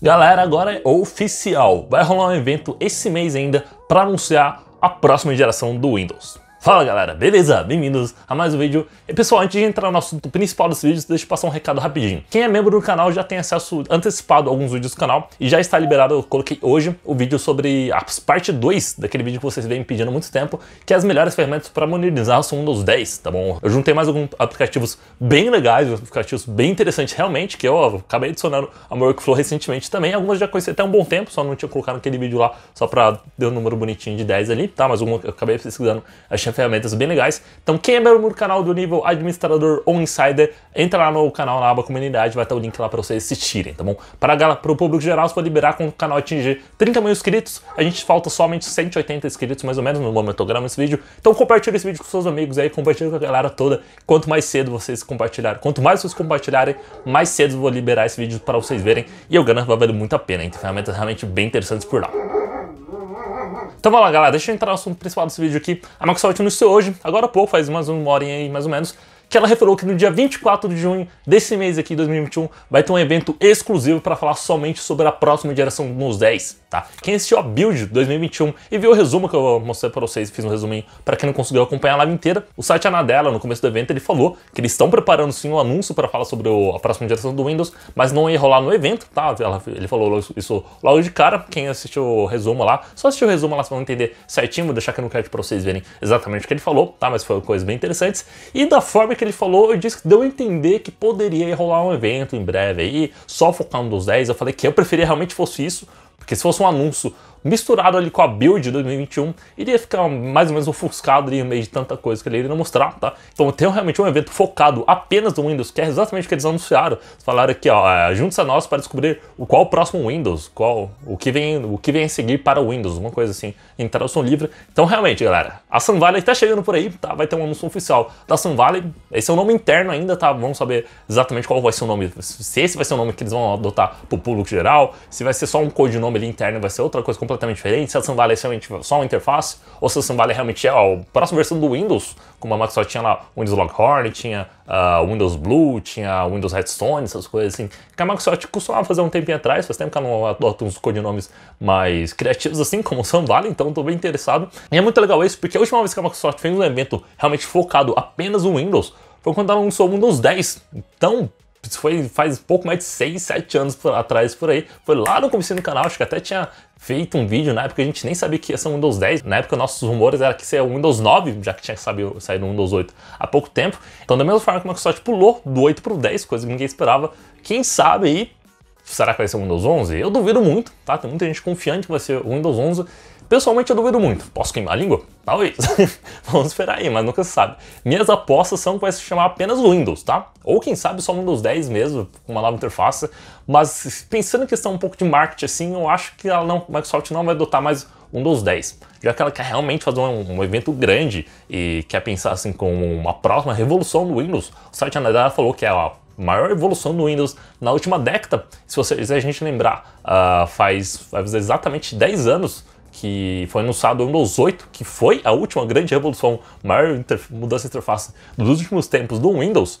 Galera, agora é oficial. Vai rolar um evento esse mês ainda para anunciar a próxima geração do Windows. Fala galera, beleza? Bem-vindos a mais um vídeo. E pessoal, antes de entrar no assunto principal desse vídeo, deixa eu passar um recado rapidinho. Quem é membro do canal já tem acesso antecipado a alguns vídeos do canal e já está liberado, eu coloquei hoje, o vídeo sobre a parte 2 daquele vídeo que vocês vêm pedindo há muito tempo, que é as melhores ferramentas para modernizar o Windows 10, tá bom? Eu juntei mais alguns aplicativos bem legais, aplicativos bem interessantes realmente, que eu acabei adicionando ao meu workflow recentemente também. Algumas já conheci até um bom tempo, só não tinha colocado naquele vídeo lá, só para ter um número bonitinho de 10 ali, tá? Mas uma eu acabei pesquisando, achei ferramentas bem legais. Então quem é membro do canal do nível administrador ou insider, entra lá no canal na aba comunidade, vai ter o link lá para vocês assistirem, tá bom? Para o público geral, você pode liberar quando o canal atingir 30 mil inscritos. A gente falta somente 180 inscritos, mais ou menos, no momento eu gravo esse vídeo. Então compartilha esse vídeo com seus amigos aí, compartilha com a galera toda. Quanto mais cedo vocês compartilharem, quanto mais vocês compartilharem, mais cedo eu vou liberar esse vídeo para vocês verem. E eu garanto que vai valer muito a pena, hein? Tem ferramentas realmente bem interessantes por lá. Então vamos lá, galera, deixa eu entrar no assunto principal desse vídeo aqui. A Microsoft anunciou hoje, agora há pouco, faz mais uma horinha aí, mais ou menos, que ela revelou que no dia 24 de junho desse mês aqui, 2021, vai ter um evento exclusivo para falar somente sobre a próxima geração Windows 10, tá? Quem assistiu a Build 2021 e viu o resumo que eu mostrei para vocês, fiz um resuminho para quem não conseguiu acompanhar a live inteira, o site Anadela, é no começo do evento, ele falou que eles estão preparando sim um anúncio para falar sobre o, a próxima geração do Windows, mas não ia rolar no evento, tá? Ela, ele falou isso logo de cara, quem assistiu o resumo lá, só assistiu o resumo lá, vocês vão entender certinho, vou deixar aqui no card para vocês verem exatamente o que ele falou, tá? Mas foi coisas bem interessantes. E da forma que ele falou, eu disse que deu a entender que poderia rolar um evento em breve aí, só focar um dos 10. Eu falei que eu preferia realmente fosse isso, porque se fosse um anúncio misturado ali com a build de 2021, iria ficar mais ou menos ofuscado ali no meio de tanta coisa que ele iria mostrar, tá? Então tem realmente um evento focado apenas no Windows, que é exatamente o que eles anunciaram. falaram aqui, ó, é, junte-se a nós para descobrir qual o próximo Windows, qual o que vem, o que vem a seguir para o Windows, uma coisa assim, em tradução livre. Então realmente, galera, a Sun Valley tá chegando por aí, tá? Vai ter um anúncio oficial da Sun Valley. Esse é o um nome interno ainda, tá? Vamos saber exatamente qual vai ser o nome, se esse vai ser o nome que eles vão adotar para o público geral, se vai ser só um codinome ali interno vai ser outra coisa completamente diferente, se a Sun Valley é realmente só uma interface, ou se a Sun Valley realmente é a próxima versão do Windows, como a Microsoft tinha lá Windows Longhorn, tinha uh, Windows Blue, tinha Windows Redstone, essas coisas assim, que a Microsoft costumava fazer um tempinho atrás, faz tempo que ela não adota uns codinomes mais criativos assim, como Sun Valley, então estou bem interessado. E é muito legal isso, porque a última vez que a Microsoft fez um evento realmente focado apenas no Windows, foi quando ela lançou o Windows 10. Então, isso foi faz pouco mais de 6, 7 anos por, atrás por aí. Foi lá no começo do canal, acho que até tinha feito um vídeo na época, a gente nem sabia que ia ser um Windows 10. Na época, nossos rumores era que seria o Windows 9, já que tinha sabido, saído o Windows 8 há pouco tempo. Então, da mesma forma que o Microsoft pulou do 8 para o 10, coisa que ninguém esperava, quem sabe aí, será que vai ser o Windows 11? Eu duvido muito, tá? Tem muita gente confiante que vai ser o Windows 11. Pessoalmente eu duvido muito. Posso queimar a língua? Talvez. Vamos esperar aí, mas nunca se sabe. Minhas apostas são que vai se chamar apenas Windows, tá? Ou quem sabe só Windows 10 mesmo, com uma nova interface. Mas pensando em questão um pouco de marketing assim, eu acho que a Microsoft não vai adotar mais Windows 10. Já que ela quer realmente fazer um, um, evento grande e quer pensar assim com uma próxima revolução do Windows, o site Anadá falou que é a maior evolução do Windows na última década. Se, você, se a gente lembrar, uh, faz, faz exatamente 10 anos que foi anunciado no Windows 8, que foi a última grande revolução, maior mudança de interface dos últimos tempos do Windows,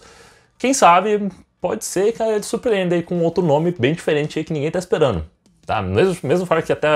quem sabe pode ser que ele surpreenda aí com outro nome bem diferente aí que ninguém está esperando. Tá? Mesmo, mesmo falar que até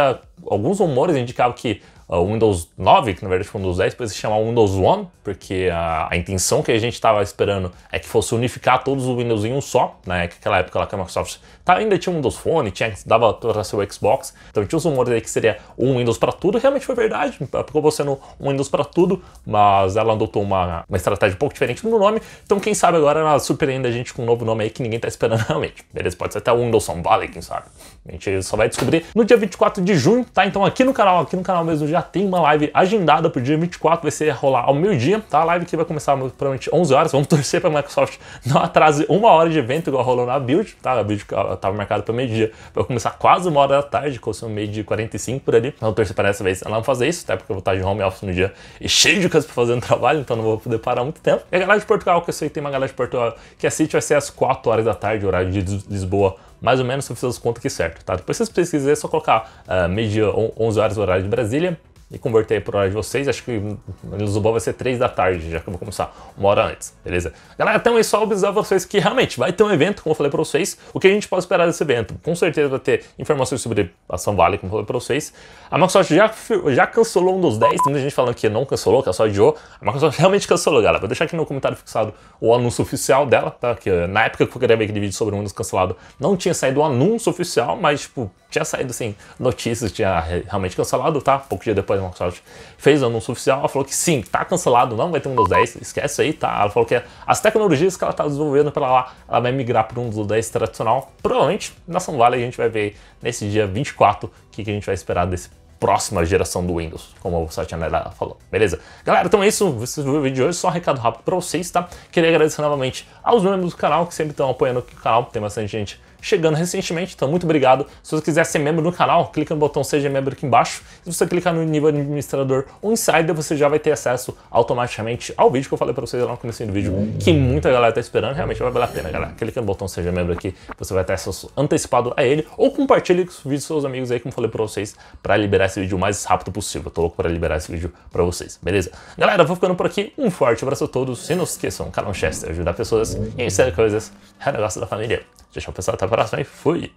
alguns rumores indicavam que ah, o Windows 9, que na verdade foi o Windows 10, depois se chamar Windows One, porque a, a intenção que a gente estava esperando é que fosse unificar todos os Windows em um só, né? Que naquela época lá que a Microsoft tá, ainda tinha um Windows Phone, tinha, dava para ser o Xbox, então tinha os rumores aí que seria um Windows para tudo, realmente foi verdade, acabou sendo um Windows para tudo, mas ela adotou uma, uma estratégia um pouco diferente no nome, então quem sabe agora ela surpreende a gente com um novo nome aí que ninguém tá esperando realmente, beleza? Pode ser até o Windows Sound Valley, quem sabe? A gente só vai descobrir no dia 24 de junho, tá? Então aqui no canal, aqui no canal mesmo já já tem uma live agendada para o dia 24, vai ser rolar ao meio-dia, tá? A live que vai começar provavelmente 11 horas, vamos torcer para a Microsoft não atrase uma hora de evento igual rolou na Build, tá? A Build estava marcada para meio-dia, vai começar quase uma hora da tarde, com o meio de 45 por ali. Vamos torcer para essa vez ela não fazer isso, até porque eu vou estar de home office no dia e cheio de coisas para fazer no trabalho, então não vou poder parar muito tempo. E a galera de Portugal, que eu sei que tem uma galera de Portugal que assiste, vai ser às 4 horas da tarde, horário de Lisboa, mais ou menos se eu fizer as contas aqui certo, tá? Depois se vocês quiserem, é só colocar uh, meio-dia, 11 horas, horário de Brasília, e converter por hora de vocês. Acho que no Zubal vai ser 3 da tarde, já que eu vou começar uma hora antes, beleza? Galera, então é só avisar vocês que realmente vai ter um evento, como eu falei para vocês. O que a gente pode esperar desse evento? Com certeza vai ter informações sobre a São Vale, como eu falei para vocês. A Microsoft já, já cancelou um dos 10, tem muita gente falando que não cancelou, que ela só adiou. A Microsoft realmente cancelou, galera. Vou deixar aqui no comentário fixado o anúncio oficial dela, tá? Que na época que eu gravei aquele vídeo sobre o Windows cancelado, não tinha saído o anúncio oficial, mas, tipo, tinha saído, assim, notícias, tinha realmente cancelado, tá? Pouco dia depois a Microsoft fez o anúncio oficial, ela falou que sim, tá cancelado, não vai ter Windows 10, esquece aí, tá? Ela falou que as tecnologias que ela tá desenvolvendo para lá, ela vai migrar para um Windows 10 tradicional. Provavelmente na São Vale a gente vai ver nesse dia 24 o que, que a gente vai esperar desse próxima geração do Windows, como o Satya Nadella falou, beleza? Galera, então é isso, vocês viram o vídeo de hoje, só um recado rápido para vocês, tá? Queria agradecer novamente aos membros do canal que sempre estão apoiando aqui o canal, tem bastante gente chegando recentemente, então muito obrigado. Se você quiser ser membro do canal, clica no botão Seja Membro aqui embaixo. Se você clicar no nível administrador ou insider, você já vai ter acesso automaticamente ao vídeo que eu falei para vocês lá no começo do vídeo, uhum. que muita galera está esperando, realmente vai valer a pena, galera. Clica no botão Seja Membro aqui, você vai ter acesso antecipado a ele, ou compartilhe com vídeo dos seus amigos aí, como falei para vocês, para liberar esse vídeo o mais rápido possível. Eu tô louco para liberar esse vídeo para vocês, beleza? Galera, vou ficando por aqui, um forte abraço a todos, e não se esqueçam, canal Chester, ajudar pessoas em sério coisas, é negócio da família. Deixa eu pensar até a próxima e fui!